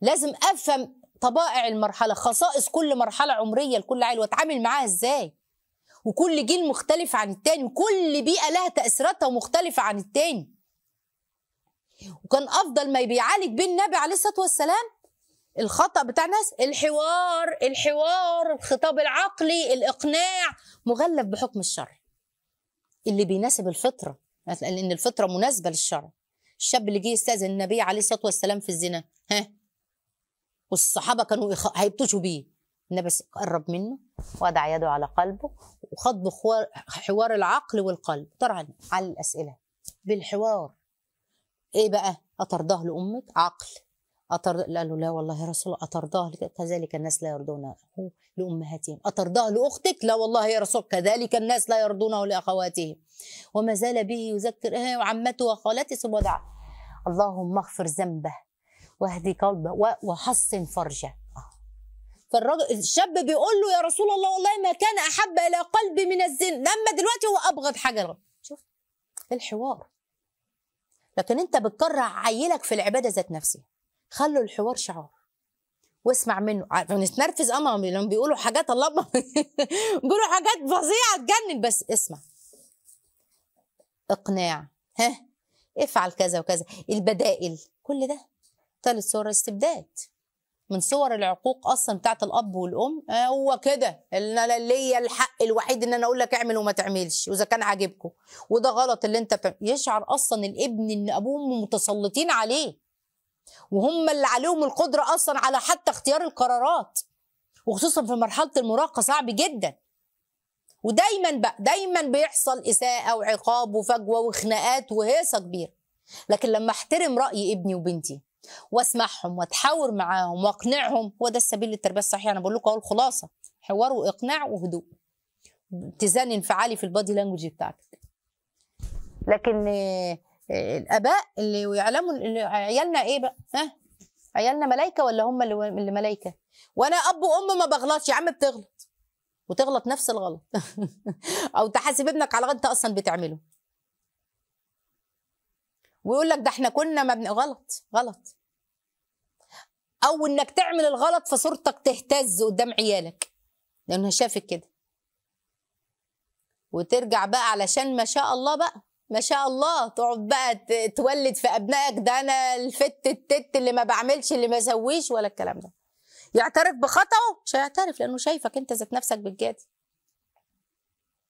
لازم افهم طبائع المرحله خصائص كل مرحله عمريه لكل عيل واتعامل معاها ازاي وكل جيل مختلف عن التاني وكل بيئه لها تاثيراتها ومختلفه عن التاني وكان افضل ما بيعالج بين النبي عليه الصلاه والسلام الخطا بتاع الناس الحوار الحوار الخطاب العقلي الاقناع مغلف بحكم الشرع اللي بيناسب الفطره لان الفطره مناسبه للشرع الشاب اللي جه يستاذن النبي عليه الصلاه والسلام في الزنا ها والصحابه كانوا يخ... بيه النبي قرب منه وضع يده على قلبه وخاض حوار العقل والقلب طرعا على الاسئله بالحوار ايه بقى اترضاه لامك عقل أطر... قال له لا والله يا رسول الله اطرده كذلك الناس لا يرضونه لأمهاتهم اطرده لأختك لا والله يا رسول كذلك الناس لا يرضونه لأخواتهم وما زال به يذكر آه، وعمته وخالته ثم دعا اللهم اغفر ذنبه واهدي قلبه وحصن فرجه آه. فالراجل الشاب بيقول له يا رسول الله والله ما كان احب الى قلبي من الزنا لما دلوقتي هو ابغض حاجه شوف الحوار لكن انت بتكرع عيلك في العباده ذات نفسها خلوا الحوار شعار واسمع منه نتنرفز اما لما بيقولوا حاجات الله بيقولوا حاجات فظيعه تجنن بس اسمع اقناع ها افعل كذا وكذا البدائل كل ده ثالث صور الاستبداد من صور العقوق اصلا بتاعت الاب والام آه، هو كده ان انا ليا الحق الوحيد ان انا اقول لك اعمل وما تعملش واذا كان عاجبكم وده غلط اللي انت بتعمل. يشعر اصلا الابن ان ابوه وامه متسلطين عليه وهم اللي عليهم القدره اصلا على حتى اختيار القرارات وخصوصا في مرحله المراهقه صعب جدا ودايما بقى دايما بيحصل اساءه وعقاب وفجوه وخناقات وهيصه كبيره لكن لما احترم راي ابني وبنتي واسمعهم واتحاور معاهم واقنعهم هو ده السبيل للتربيه الصحيحه انا بقول لكم اهو الخلاصه حوار واقناع وهدوء اتزان انفعالي في البادي لانجوج بتاعتك لكن آه، الاباء اللي يعلموا عيالنا ايه بقى ها عيالنا ملايكه ولا هم اللي ملايكه وانا اب وام ما بغلطش يا عم بتغلط وتغلط نفس الغلط او تحاسب ابنك على غلط انت اصلا بتعمله ويقول لك ده احنا كنا بن... غلط غلط او انك تعمل الغلط فصورتك تهتز قدام عيالك لانه شافك كده وترجع بقى علشان ما شاء الله بقى ما شاء الله تقعد بقى تولد في ابنائك ده انا الفت التت اللي ما بعملش اللي ما سويش ولا الكلام ده يعترف بخطأه مش هيعترف لانه شايفك انت ذات نفسك بتجادل